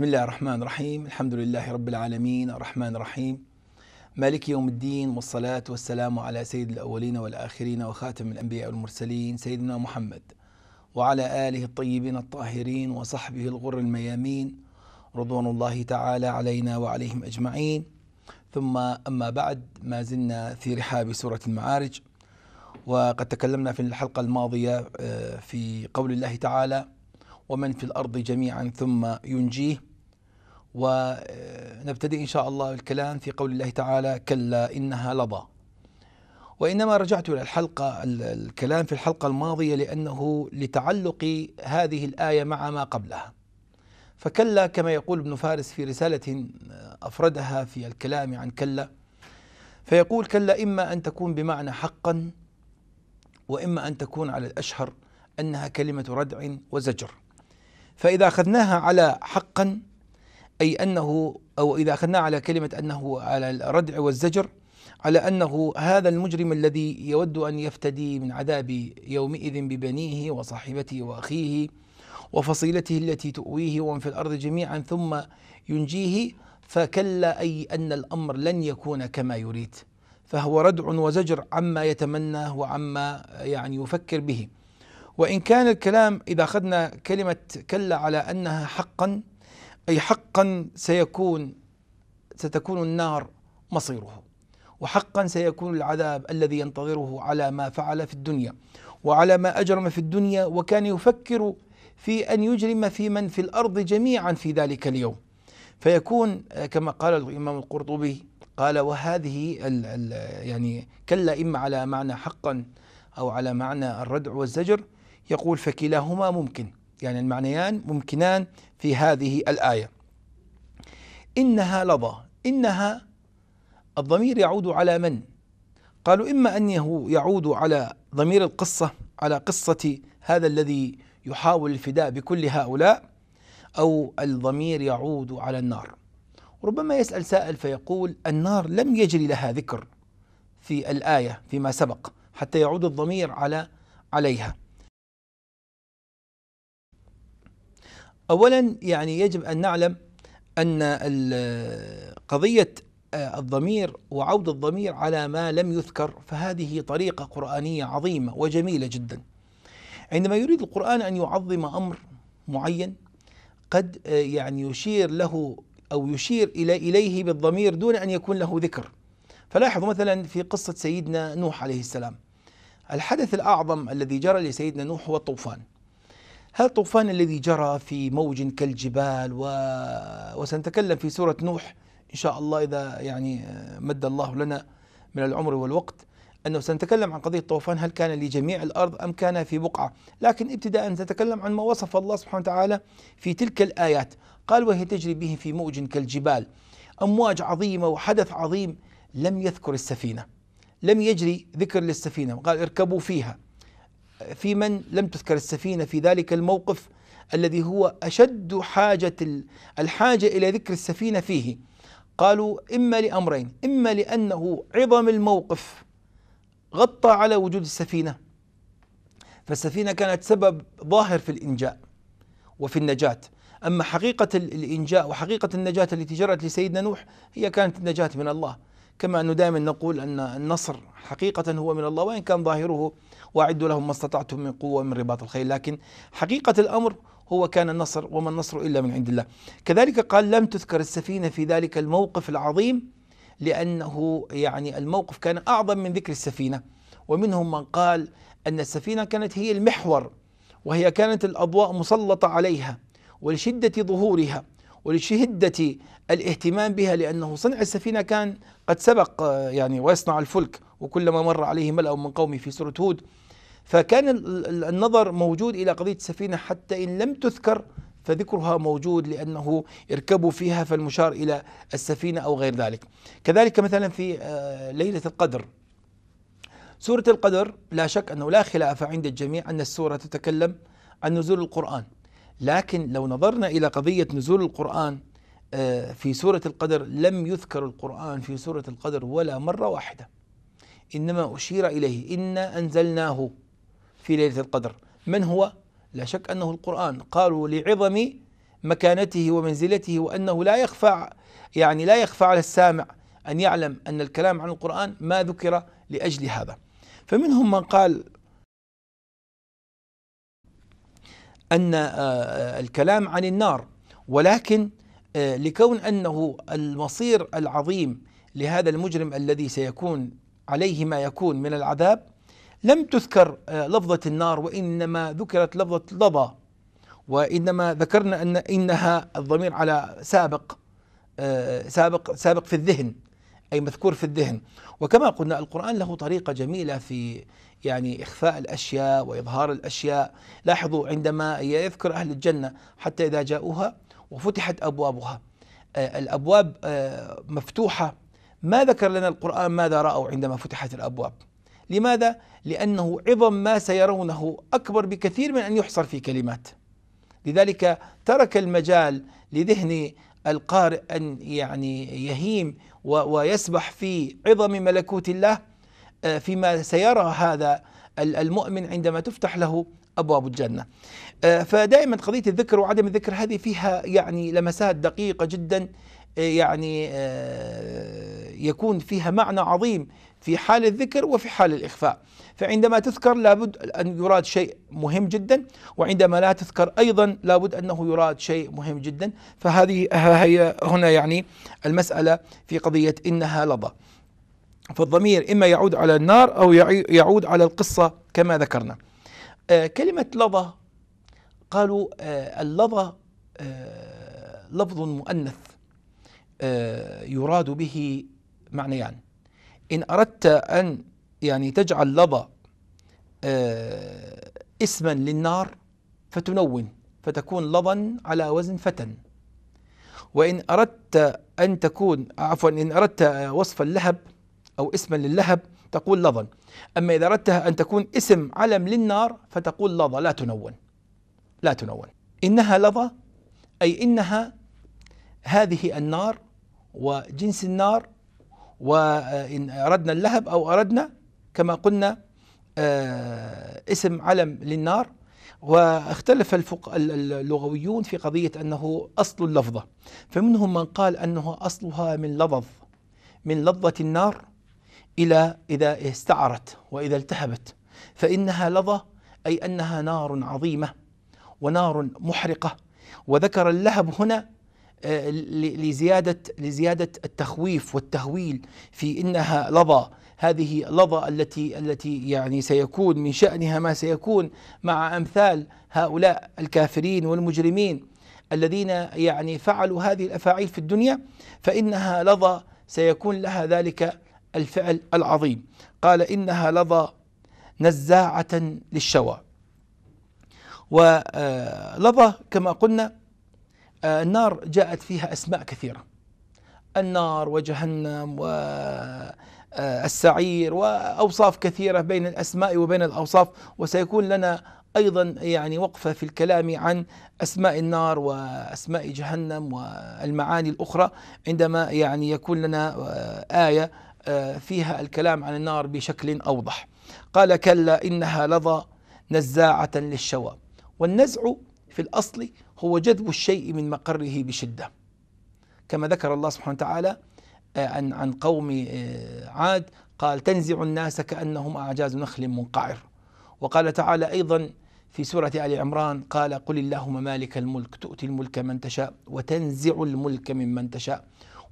بسم الله الرحمن الرحيم الحمد لله رب العالمين الرحمن الرحيم مالك يوم الدين والصلاة والسلام على سيد الأولين والآخرين وخاتم الأنبياء والمرسلين سيدنا محمد وعلى آله الطيبين الطاهرين وصحبه الغر الميامين رضوان الله تعالى علينا وعليهم أجمعين ثم أما بعد ما زلنا في رحاب سورة المعارج وقد تكلمنا في الحلقة الماضية في قول الله تعالى ومن في الارض جميعا ثم ينجيه ونبتدئ إن شاء الله الكلام في قول الله تعالى كلا إنها لظى وإنما رجعت إلى الحلقة الكلام في الحلقة الماضية لأنه لتعلق هذه الآية مع ما قبلها فكلا كما يقول ابن فارس في رسالة أفردها في الكلام عن كلا فيقول كلا إما أن تكون بمعنى حقا وإما أن تكون على الأشهر أنها كلمة ردع وزجر فإذا أخذناها على حقا أي أنه أو إذا أخذنا على كلمة أنه على الردع والزجر على أنه هذا المجرم الذي يود أن يفتدي من عذاب يومئذ ببنيه وصاحبته وأخيه وفصيلته التي تؤويه ومن في الأرض جميعا ثم ينجيه فكلا أي أن الأمر لن يكون كما يريد فهو ردع وزجر عما يتمناه وعما يعني يفكر به وإن كان الكلام إذا أخذنا كلمة كلا على أنها حقا أي حقا سيكون ستكون النار مصيره وحقا سيكون العذاب الذي ينتظره على ما فعل في الدنيا وعلى ما أجرم في الدنيا وكان يفكر في أن يجرم في من في الأرض جميعا في ذلك اليوم فيكون آه، كما قال الإمام القرطبي قال وهذه ال ال يعني كلا إما على معنى حقا أو على معنى الردع والزجر يقول فكلاهما ممكن يعني المعنيان ممكنان في هذه الآية إنها لظى إنها الضمير يعود على من؟ قالوا إما أنه يعود على ضمير القصة على قصة هذا الذي يحاول الفداء بكل هؤلاء أو الضمير يعود على النار ربما يسأل سائل فيقول النار لم يجري لها ذكر في الآية فيما سبق حتى يعود الضمير على عليها أولا يعني يجب أن نعلم أن قضية آه، الضمير وعود الضمير على ما لم يذكر فهذه طريقة قرآنية عظيمة وجميلة جدا عندما يريد القرآن أن يعظم أمر معين قد آه، يعني يشير له أو يشير إلى إليه بالضمير دون أن يكون له ذكر فلاحظوا مثلا في قصة سيدنا نوح عليه السلام الحدث الأعظم الذي جرى لسيدنا نوح هو الطوفان هل الطوفان الذي جرى في موج كالجبال و... وسنتكلم في سورة نوح إن شاء الله إذا يعني آه، مد الله لنا من العمر والوقت أنه سنتكلم عن قضية الطوفان هل كان لجميع الأرض أم كان في بقعة لكن ابتداء نتكلم عن ما وصف الله سبحانه وتعالى في تلك الآيات قال وهي تجري به في موج كالجبال أمواج عظيمة وحدث عظيم لم يذكر السفينة لم يجري ذكر للسفينة قال اركبوا فيها في من لم تذكر السفينة في ذلك الموقف الذي هو أشد حاجة الحاجة إلى ذكر السفينة فيه قالوا إما لأمرين إما لأنه عظم الموقف غطى على وجود السفينة فالسفينة كانت سبب ظاهر في الإنجاء وفي النجاة أما حقيقة الإنجاء وحقيقة النجاة التي جرت لسيدنا نوح هي كانت النجاة من الله كما أنه دائما نقول أن النصر حقيقة هو من الله وإن كان ظاهره وأعدوا لهم ما استطعتم من قوة من رباط الخيل لكن حقيقة الأمر هو كان النصر وما النصر إلا من عند الله كذلك قال لم تذكر السفينة في ذلك الموقف العظيم لأنه يعني الموقف كان أعظم من ذكر السفينة ومنهم من قال أن السفينة كانت هي المحور وهي كانت الأضواء مسلطة عليها ولشدة ظهورها ولشدة الاهتمام بها لأنه صنع السفينة كان قد سبق آه، يعني ويصنع الفلك وكلما مر عليه ملأ من قومه في سورة هود فكان النظر موجود إلى قضية السفينة حتى إن لم تذكر فذكرها موجود لأنه اركبوا فيها فالمشار إلى السفينة أو غير ذلك كذلك مثلا في آه، ليلة القدر سورة القدر لا شك أنه لا خلاف عند الجميع أن السورة تتكلم عن نزول القرآن لكن لو نظرنا إلى قضية نزول القرآن آه، في سورة القدر لم يذكر القرآن في سورة القدر ولا مرة واحدة إنما أشير إليه إنا أنزلناه في ليلة القدر من هو؟ لا شك أنه القرآن قالوا لعظم مكانته ومنزلته وأنه لا يخفى يعني لا يخفى على السامع أن يعلم أن الكلام عن القرآن ما ذكر لأجل هذا فمنهم من قال أن آه، آه، الكلام عن النار ولكن آه، لكون أنه المصير العظيم لهذا المجرم الذي سيكون عليه ما يكون من العذاب لم تذكر لفظة النار وإنما ذكرت لفظة لظى وإنما ذكرنا أن إنها الضمير على سابق سابق سابق في الذهن أي مذكور في الذهن وكما قلنا القرآن له طريقة جميلة في يعني إخفاء الأشياء وإظهار الأشياء لاحظوا عندما يذكر أهل الجنة حتى إذا جاءوها وفتحت أبوابها آه، الأبواب آه، مفتوحة ما ذكر لنا القرآن ماذا رأوا عندما فتحت الأبواب لماذا؟ لأنه عظم ما سيرونه أكبر بكثير من أن يحصر في كلمات لذلك ترك المجال لذهن القارئ أن يعني يهيم ويسبح في عظم ملكوت الله آه، فيما سيرى هذا المؤمن عندما تفتح له ابواب الجنه. آه، فدائما قضيه الذكر وعدم الذكر هذه فيها يعني لمسات دقيقه جدا آه، يعني يكون فيها معنى عظيم في حال الذكر وفي حال الإخفاء فعندما تذكر لابد أن يراد شيء مهم جدا وعندما لا تذكر أيضا لابد أنه يراد شيء مهم جدا فهذه هي هنا يعني المسألة في قضية إنها لظى فالضمير إما يعود على النار أو يعود على القصة كما ذكرنا آه كلمة لظى قالوا آه اللظى آه لفظ مؤنث آه، يراد به معنيان يعني إن أردت أن يعني تجعل لظى آه، اسما للنار فتنون فتكون لظا على وزن فتن وإن أردت أن تكون عفوا إن أردت وصف اللهب أو اسما للهب تقول لظا أما إذا أردتها أن تكون اسم علم للنار فتقول لظى لا تنون لا تنون إنها لظى أي إنها هذه النار وجنس النار وإن أردنا اللهب أو أردنا كما قلنا آه، اسم علم للنار واختلف الفق... اللغويون في قضية أنه أصل اللفظة فمنهم من قال أنه أصلها من لظظ من لظة النار إلى إذا استعرت وإذا التهبت فإنها لظة أي أنها نار عظيمة ونار محرقة وذكر اللهب هنا آه، لزيادة لزيادة التخويف والتهويل في انها لظى هذه اللظى التي التي يعني سيكون من شأنها ما سيكون مع امثال هؤلاء الكافرين والمجرمين الذين يعني فعلوا هذه الافاعيل في الدنيا فانها لظى سيكون لها ذلك الفعل العظيم قال انها لظى نزاعة للشوى ولظى آه، كما قلنا آه، النار جاءت فيها أسماء كثيرة النار وجهنم والسعير آه، وأوصاف كثيرة بين الأسماء وبين الأوصاف وسيكون لنا أيضا يعني وقفة في الكلام عن أسماء النار وأسماء جهنم والمعاني الأخرى عندما يعني يكون لنا آه، آية فيها الكلام عن النار بشكل أوضح قال كلا إنها لظى نزاعة للشوى والنزع في الأصل هو جذب الشيء من مقره بشدة كما ذكر الله سبحانه وتعالى آه، عن عن قوم آه، عاد قال تنزع الناس كأنهم أعجاز نخل منقعر وقال تعالى أيضا في سورة آل عمران قال قل اللهم مالك الملك تؤتي الملك من تشاء وتنزع الملك ممن تشاء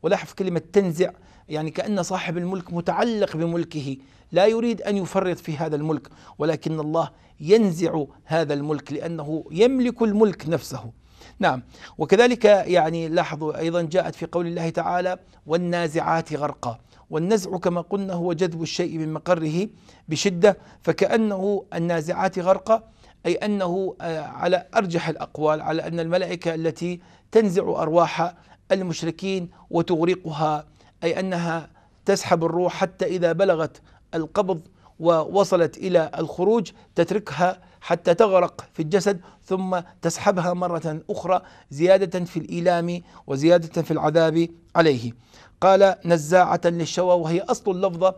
ولاحظ كلمة تنزع يعني كأن صاحب الملك متعلق بملكه لا يريد أن يفرط في هذا الملك ولكن الله ينزع هذا الملك لأنه يملك الملك نفسه نعم وكذلك يعني لاحظوا أيضا جاءت في قول الله تعالى والنازعات غرقا والنزع كما قلنا هو جذب الشيء من مقره بشدة فكأنه النازعات غرقا أي أنه آه، على أرجح الأقوال على أن الملائكة التي تنزع أرواح المشركين وتغرقها أي أنها تسحب الروح حتى إذا بلغت القبض ووصلت إلى الخروج تتركها حتى تغرق في الجسد ثم تسحبها مرة أخرى زيادة في الإيلام وزيادة في العذاب عليه قال نزاعة للشوى وهي أصل اللفظة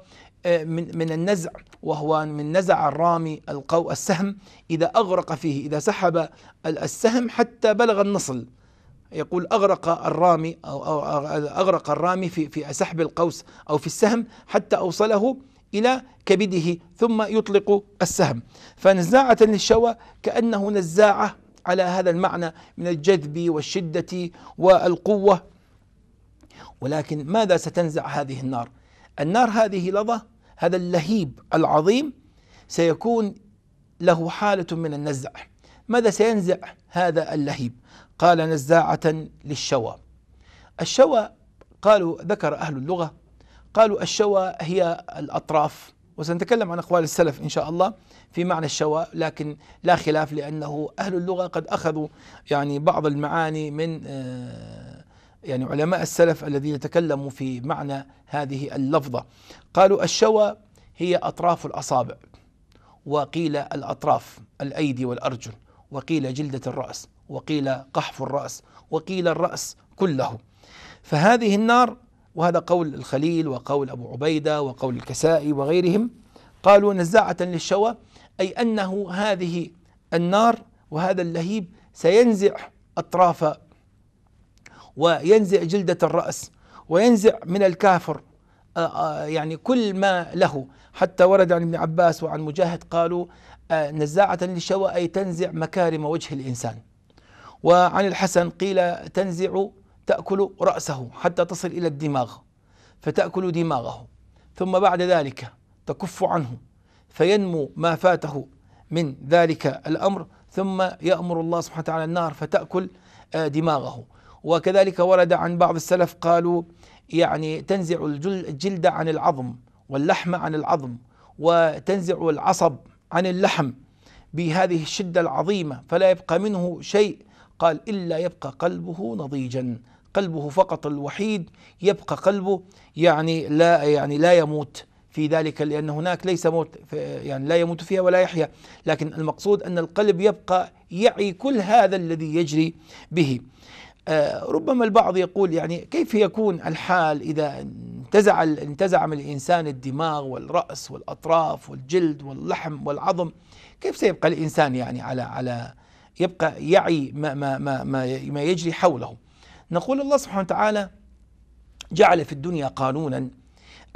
آه، من من النزع وهو من نزع الرامي القو السهم اذا اغرق فيه اذا سحب السهم حتى بلغ النصل يقول اغرق الرامي او اغرق الرامي في في سحب القوس او في السهم حتى اوصله إلى كبده ثم يطلق السهم فنزاعة للشوى كأنه نزاعة على هذا المعنى من الجذب والشدة والقوة ولكن ماذا ستنزع هذه النار النار هذه لظى هذا اللهيب العظيم سيكون له حالة من النزع ماذا سينزع هذا اللهيب قال نزاعة للشوى الشوى قالوا ذكر أهل اللغة قالوا الشوى هي الأطراف وسنتكلم عن أقوال السلف إن شاء الله في معنى الشوى لكن لا خلاف لأنه أهل اللغة قد أخذوا يعني بعض المعاني من آه، يعني علماء السلف الذين تكلموا في معنى هذه اللفظة قالوا الشوى هي أطراف الأصابع وقيل الأطراف الأيدي والأرجل وقيل جلدة الرأس وقيل قحف الرأس وقيل الرأس كله فهذه النار وهذا قول الخليل وقول أبو عبيدة وقول الكسائي وغيرهم قالوا نزاعة للشوى أي أنه هذه النار وهذا اللهيب سينزع أطراف وينزع جلدة الرأس وينزع من الكافر آه، آه، يعني كل ما له حتى ورد عن ابن عباس وعن مجاهد قالوا آه، نزاعة للشوى أي تنزع مكارم وجه الإنسان وعن الحسن قيل تنزع تأكل رأسه حتى تصل إلى الدماغ فتأكل دماغه ثم بعد ذلك تكف عنه فينمو ما فاته من ذلك الأمر ثم يأمر الله سبحانه وتعالى النار فتأكل آه، دماغه وكذلك ورد عن بعض السلف قالوا يعني تنزع الجلد عن العظم واللحم عن العظم وتنزع العصب عن اللحم بهذه الشدة العظيمة فلا يبقى منه شيء قال إلا يبقى قلبه نضيجا قلبه فقط الوحيد يبقى قلبه يعني لا يعني لا يموت في ذلك لأن هناك ليس موت يعني لا يموت فيها ولا يحيا لكن المقصود أن القلب يبقى يعي كل هذا الذي يجري به آه، ربما البعض يقول يعني كيف يكون الحال إذا انتزع انتزع من الإنسان الدماغ والرأس والأطراف والجلد واللحم والعظم كيف سيبقى الإنسان يعني على على يبقى يعي ما ما ما ما, يجري حوله نقول الله سبحانه وتعالى جعل في الدنيا قانونا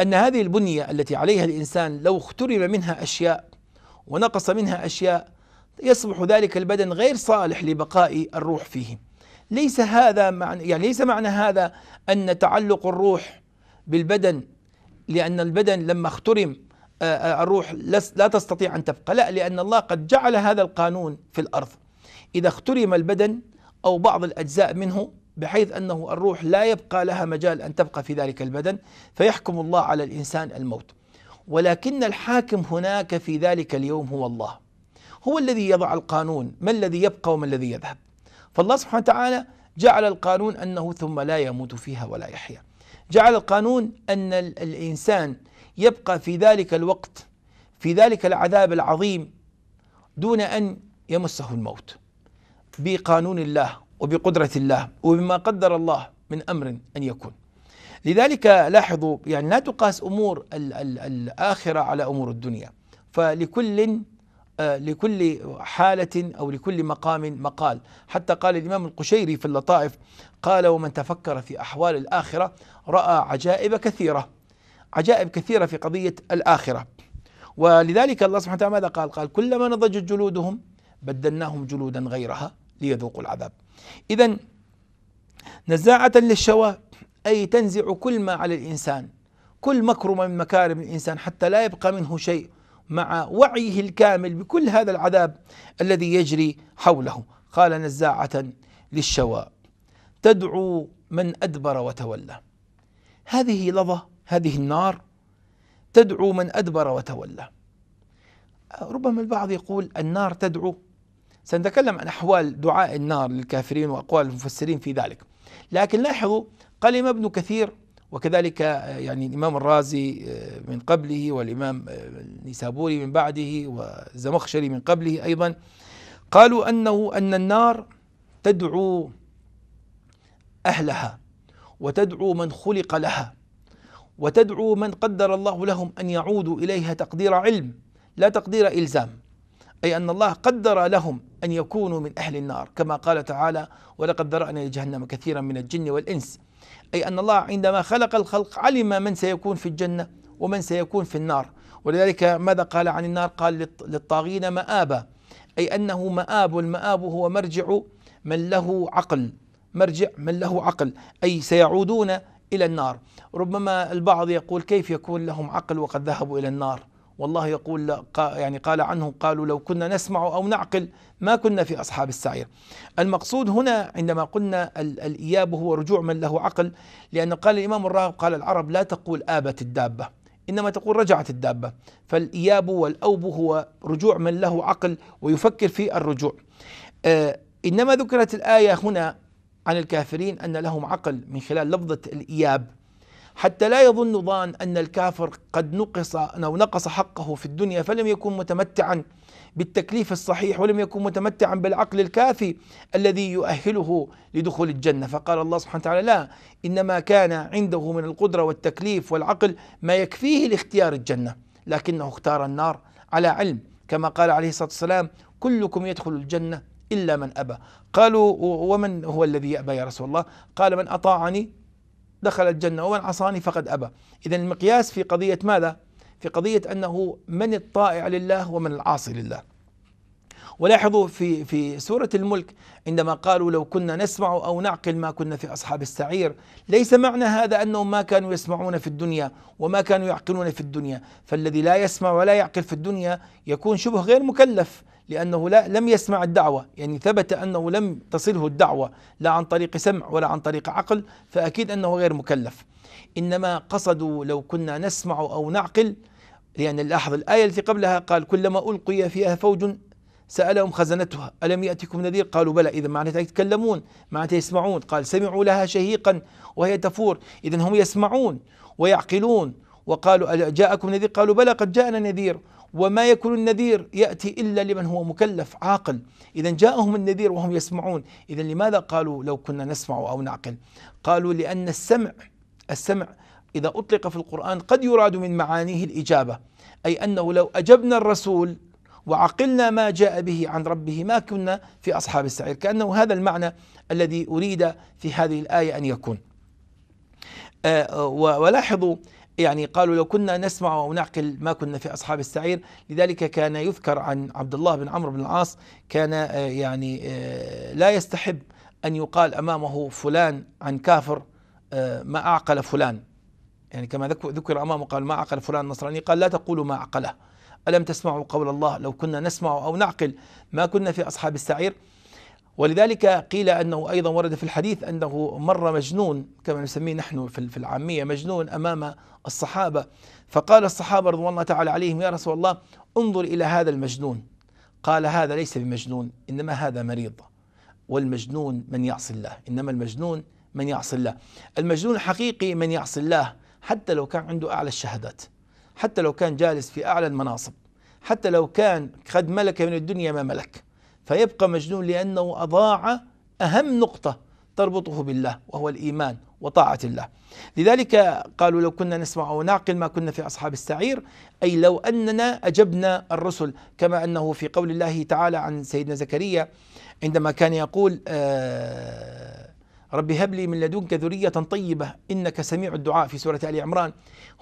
أن هذه البنية التي عليها الإنسان لو اخترم منها أشياء ونقص منها أشياء يصبح ذلك البدن غير صالح لبقاء الروح فيه ليس هذا معنى يعني ليس معنى هذا أن تعلق الروح بالبدن لأن البدن لما اخترم آه، آه، الروح لا تستطيع أن تبقى لا لأن الله قد جعل هذا القانون في الأرض إذا اخترم البدن أو بعض الأجزاء منه بحيث انه الروح لا يبقى لها مجال ان تبقى في ذلك البدن فيحكم الله على الانسان الموت ولكن الحاكم هناك في ذلك اليوم هو الله هو الذي يضع القانون ما الذي يبقى وما الذي يذهب فالله سبحانه وتعالى جعل القانون انه ثم لا يموت فيها ولا يحيا جعل القانون ان الانسان يبقى في ذلك الوقت في ذلك العذاب العظيم دون ان يمسه الموت بقانون الله وبقدرة الله وبما قدر الله من أمر أن يكون لذلك لاحظوا يعني لا تقاس أمور الـ الـ الآخرة على أمور الدنيا فلكل آه، لكل حالة أو لكل مقام مقال حتى قال الإمام القشيري في اللطائف قال ومن تفكر في أحوال الآخرة رأى عجائب كثيرة عجائب كثيرة في قضية الآخرة ولذلك الله سبحانه وتعالى ماذا قال قال كلما نضجت جلودهم بدلناهم جلودا غيرها ليذوقوا العذاب إذا نزاعة للشوى أي تنزع كل ما على الإنسان كل مكرمة من مكارم الإنسان حتى لا يبقى منه شيء مع وعيه الكامل بكل هذا العذاب الذي يجري حوله قال نزاعة للشوى تدعو من أدبر وتولى هذه لظة هذه النار تدعو من أدبر وتولى ربما البعض يقول النار تدعو سنتكلم عن أحوال دعاء النار للكافرين وأقوال المفسرين في ذلك لكن لاحظوا قلم ابن كثير وكذلك آه، يعني الإمام الرازي آه، من قبله والإمام آه، النسابوري من بعده والزمخشري من قبله أيضا قالوا أنه أن النار تدعو أهلها وتدعو من خلق لها وتدعو من قدر الله لهم أن يعودوا إليها تقدير علم لا تقدير إلزام أي أن الله قدر لهم أن يكونوا من أهل النار كما قال تعالى ولقد ذرأنا لجهنم كثيرا من الجن والإنس أي أن الله عندما خلق الخلق علم من سيكون في الجنة ومن سيكون في النار ولذلك ماذا قال عن النار قال للطاغين مآبا أي أنه مآب والمآب هو مرجع من له عقل مرجع من له عقل أي سيعودون إلى النار ربما البعض يقول كيف يكون لهم عقل وقد ذهبوا إلى النار والله يقول لا يعني قال عنه قالوا لو كنا نسمع أو نعقل ما كنا في أصحاب السعير المقصود هنا عندما قلنا الإياب هو رجوع من له عقل لأن قال الإمام الراغب قال العرب لا تقول آبت الدابة إنما تقول رجعت الدابة فالإياب والأوب هو رجوع من له عقل ويفكر في الرجوع آه، إنما ذكرت الآية هنا عن الكافرين أن لهم عقل من خلال لفظة الإياب حتى لا يظن ظان أن الكافر قد نقص أو نقص حقه في الدنيا فلم يكن متمتعا بالتكليف الصحيح ولم يكن متمتعا بالعقل الكافي الذي يؤهله لدخول الجنة فقال الله سبحانه وتعالى لا إنما كان عنده من القدرة والتكليف والعقل ما يكفيه لاختيار الجنة لكنه اختار النار على علم كما قال عليه الصلاة والسلام كلكم يدخل الجنة إلا من أبى قالوا ومن هو الذي يأبى يا رسول الله قال من أطاعني دخل الجنة ومن عصاني فقد أبى إذا المقياس في قضية ماذا؟ في قضية أنه من الطائع لله ومن العاصي لله ولاحظوا في في سورة الملك عندما قالوا لو كنا نسمع أو نعقل ما كنا في أصحاب السعير ليس معنى هذا أنهم ما كانوا يسمعون في الدنيا وما كانوا يعقلون في الدنيا فالذي لا يسمع ولا يعقل في الدنيا يكون شبه غير مكلف لأنه لا لم يسمع الدعوة يعني ثبت أنه لم تصله الدعوة لا عن طريق سمع ولا عن طريق عقل فأكيد أنه غير مكلف إنما قصدوا لو كنا نسمع أو نعقل لأن يعني لاحظ الآية التي قبلها قال كلما ألقي فيها فوج سألهم خزنتها ألم يأتكم نذير قالوا بلى إذا معناتها يتكلمون معناتها يسمعون قال سمعوا لها شهيقا وهي تفور إذا هم يسمعون ويعقلون وقالوا جاءكم نذير قالوا بلى قد جاءنا نذير وما يكون النذير ياتي الا لمن هو مكلف عاقل، اذا جاءهم النذير وهم يسمعون، اذا لماذا قالوا لو كنا نسمع او نعقل؟ قالوا لان السمع السمع اذا اطلق في القران قد يراد من معانيه الاجابه، اي انه لو اجبنا الرسول وعقلنا ما جاء به عن ربه ما كنا في أصحاب السعير كأنه هذا المعنى الذي أريد في هذه الآية أن يكون آه، ولاحظوا يعني قالوا لو كنا نسمع او نعقل ما كنا في اصحاب السعير لذلك كان يذكر عن عبد الله بن عمرو بن العاص كان آه، يعني آه، لا يستحب ان يقال امامه فلان عن كافر ما اعقل فلان يعني كما ذكر امامه قال ما عقل فلان نصراني قال لا تقولوا ما عقله ألم تسمعوا قول الله لو كنا نسمع أو نعقل ما كنا في أصحاب السعير ولذلك قيل أنه أيضا ورد في الحديث أنه مر مجنون كما نسميه نحن في العامية مجنون أمام الصحابة فقال الصحابة رضوان الله تعالى عليهم يا رسول الله انظر إلى هذا المجنون قال هذا ليس بمجنون إنما هذا مريض والمجنون من يعصي الله إنما المجنون من يعصي الله المجنون الحقيقي من يعصي الله حتى لو كان عنده أعلى الشهادات حتى لو كان جالس في أعلى المناصب حتى لو كان قد ملك من الدنيا ما ملك فيبقى مجنون لأنه أضاع أهم نقطة تربطه بالله وهو الإيمان وطاعة الله لذلك قالوا لو كنا نسمع ونعقل ما كنا في أصحاب السعير أي لو أننا أجبنا الرسل كما أنه في قول الله تعالى عن سيدنا زكريا عندما كان يقول آه رب هب لي من لدنك ذرية طيبة إنك سميع الدعاء في سورة آل عمران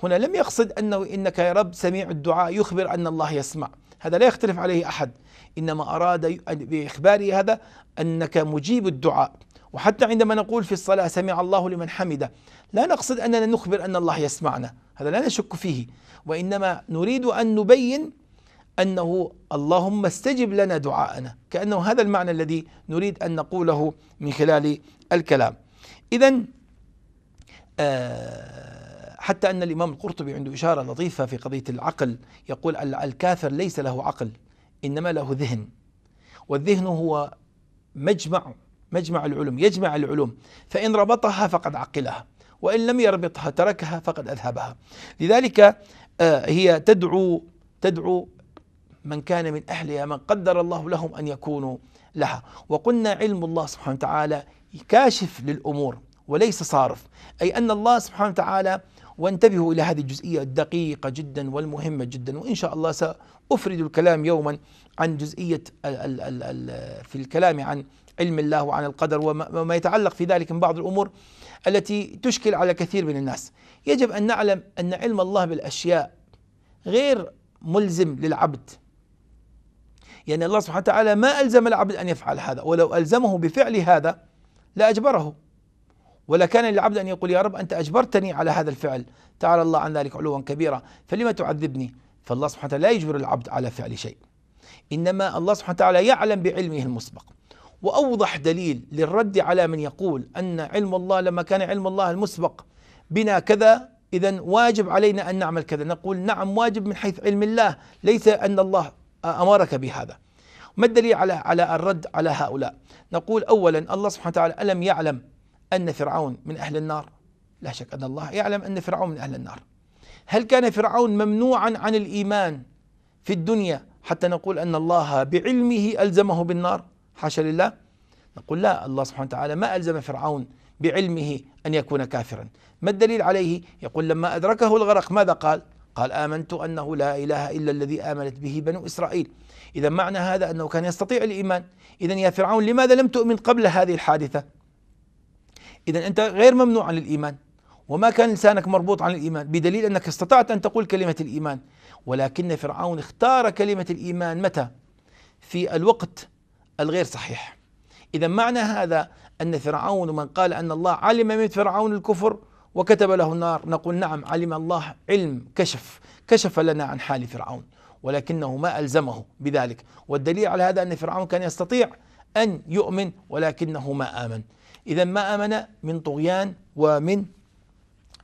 هنا لم يقصد أنه إنك يا رب سميع الدعاء يخبر أن الله يسمع هذا لا يختلف عليه أحد إنما أراد بإخباري هذا أنك مجيب الدعاء وحتى عندما نقول في الصلاة سمع الله لمن حمده لا نقصد أننا نخبر أن الله يسمعنا هذا لا نشك فيه وإنما نريد أن نبين أنه اللهم استجب لنا دعاءنا كأنه هذا المعنى الذي نريد أن نقوله من خلال الكلام إذا آه، حتى أن الإمام القرطبي عنده إشارة لطيفة في قضية العقل يقول الكافر ليس له عقل إنما له ذهن والذهن هو مجمع مجمع العلوم يجمع العلوم فإن ربطها فقد عقلها وإن لم يربطها تركها فقد أذهبها لذلك آه، هي تدعو تدعو من كان من أهلها من قدر الله لهم أن يكونوا لها وقلنا علم الله سبحانه وتعالى كاشف للأمور وليس صارف أي أن الله سبحانه وتعالى وانتبهوا إلى هذه الجزئية الدقيقة جدا والمهمة جدا وإن شاء الله سأفرد الكلام يوما عن جزئية الـ الـ الـ الـ في الكلام عن علم الله وعن القدر وما يتعلق في ذلك من بعض الأمور التي تشكل على كثير من الناس يجب أن نعلم أن علم الله بالأشياء غير ملزم للعبد يعني الله سبحانه وتعالى ما ألزم العبد أن يفعل هذا ولو ألزمه بفعل هذا لأجبره ولكان للعبد أن يقول يا رب أنت أجبرتني على هذا الفعل تعالى الله عن ذلك علوا كبيرا فلما تعذبني فالله سبحانه وتعالى لا يجبر العبد على فعل شيء إنما الله سبحانه وتعالى يعلم بعلمه المسبق وأوضح دليل للرد على من يقول أن علم الله لما كان علم الله المسبق بنا كذا إذا واجب علينا أن نعمل كذا نقول نعم واجب من حيث علم الله ليس أن الله امرك بهذا ما الدليل على على الرد على هؤلاء نقول اولا الله سبحانه وتعالى الم يعلم ان فرعون من اهل النار لا شك ان الله يعلم ان فرعون من اهل النار هل كان فرعون ممنوعا عن الايمان في الدنيا حتى نقول ان الله بعلمه الزمه بالنار حاشا لله نقول لا الله سبحانه وتعالى ما الزم فرعون بعلمه ان يكون كافرا ما الدليل عليه يقول لما ادركه الغرق ماذا قال قال آمنت أنه لا إله إلا الذي آمنت به بنو إسرائيل إذا معنى هذا أنه كان يستطيع الإيمان إذا يا فرعون لماذا لم تؤمن قبل هذه الحادثة إذا أنت غير ممنوع عن الإيمان وما كان لسانك مربوط عن الإيمان بدليل أنك استطعت أن تقول كلمة الإيمان ولكن فرعون اختار كلمة الإيمان متى في الوقت الغير صحيح إذا معنى هذا أن فرعون من قال أن الله علم من فرعون الكفر وكتب له النار نقول نعم علم الله علم كشف كشف لنا عن حال فرعون ولكنه ما ألزمه بذلك والدليل على هذا أن فرعون كان يستطيع أن يؤمن ولكنه ما آمن إذا ما آمن من طغيان ومن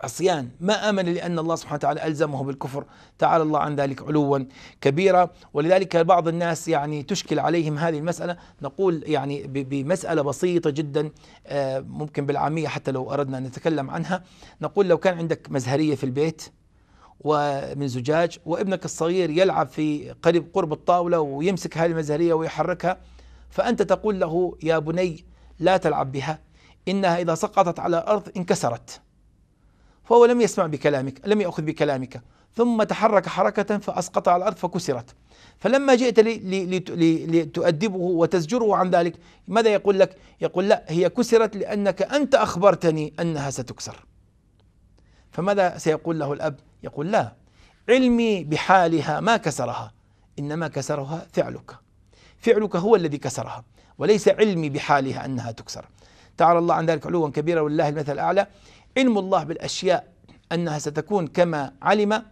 عصيان ما آمن لأن الله سبحانه وتعالى ألزمه بالكفر تعالى الله عن ذلك علوا كبيرا ولذلك بعض الناس يعني تشكل عليهم هذه المسألة نقول يعني بمسألة بسيطة جدا آه، ممكن بالعامية حتى لو أردنا أن نتكلم عنها نقول لو كان عندك مزهرية في البيت ومن زجاج وابنك الصغير يلعب في قريب قرب الطاولة ويمسك هذه المزهرية ويحركها فأنت تقول له يا بني لا تلعب بها إنها إذا سقطت على الأرض انكسرت فهو لم يسمع بكلامك لم يأخذ بكلامك ثم تحرك حركة فأسقط على الأرض فكسرت فلما جئت لتؤدبه وتزجره عن ذلك ماذا يقول لك يقول لا هي كسرت لأنك أنت أخبرتني أنها ستكسر فماذا سيقول له الأب يقول لا علمي بحالها ما كسرها إنما كسرها فعلك فعلك هو الذي كسرها وليس علمي بحالها أنها تكسر تعالى الله عن ذلك علوا كبيرا ولله المثل الأعلى علم الله بالأشياء أنها ستكون كما علم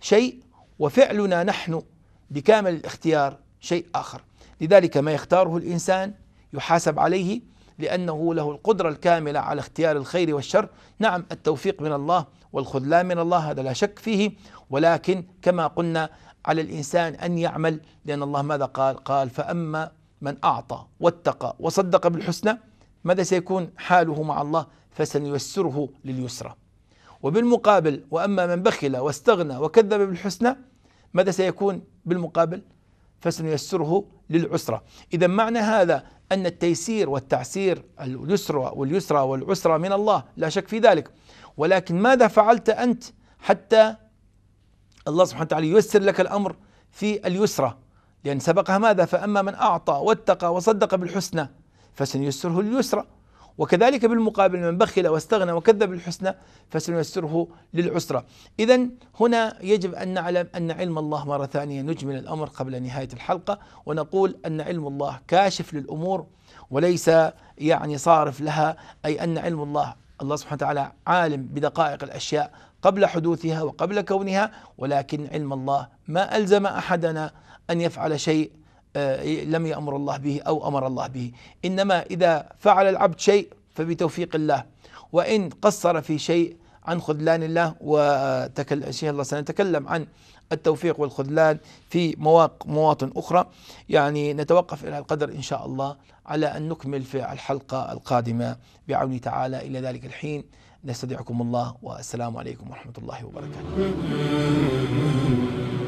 شيء وفعلنا نحن بكامل الاختيار شيء آخر لذلك ما يختاره الإنسان يحاسب عليه لأنه له القدرة الكاملة على اختيار الخير والشر نعم التوفيق من الله والخذلان من الله هذا لا شك فيه ولكن كما قلنا على الإنسان أن يعمل لأن الله ماذا قال قال فأما من أعطى واتقى وصدق بالحسنى ماذا سيكون حاله مع الله فسنيسره لليسرى وبالمقابل وأما من بخل واستغنى وكذب بالحسنى ماذا سيكون بالمقابل فسنيسره للعسرى إذا معنى هذا أن التيسير والتعسير اليسرى واليسرى والعسرى من الله لا شك في ذلك ولكن ماذا فعلت أنت حتى الله سبحانه وتعالى ييسر لك الأمر في اليسرى لأن سبقها ماذا فأما من أعطى واتقى وصدق بالحسنى فسنيسره اليسرى وكذلك بالمقابل من بخل واستغنى وكذب الحسنى فسنيسره للعسرة إذا هنا يجب أن نعلم أن علم الله مرة ثانية نجمل الأمر قبل نهاية الحلقة ونقول أن علم الله كاشف للأمور وليس يعني صارف لها أي أن علم الله الله سبحانه وتعالى عالم بدقائق الأشياء قبل حدوثها وقبل كونها ولكن علم الله ما ألزم أحدنا أن يفعل شيء آه، إيه، لم يأمر الله به أو أمر الله به إنما إذا فعل العبد شيء فبتوفيق الله وإن قصر في شيء عن خذلان الله وتكلم الله سنتكلم عن التوفيق والخذلان في مواق مواطن أخرى يعني نتوقف إلى القدر إن شاء الله على أن نكمل في الحلقة القادمة بعون تعالى إلى ذلك الحين نستدعكم الله والسلام عليكم ورحمة الله وبركاته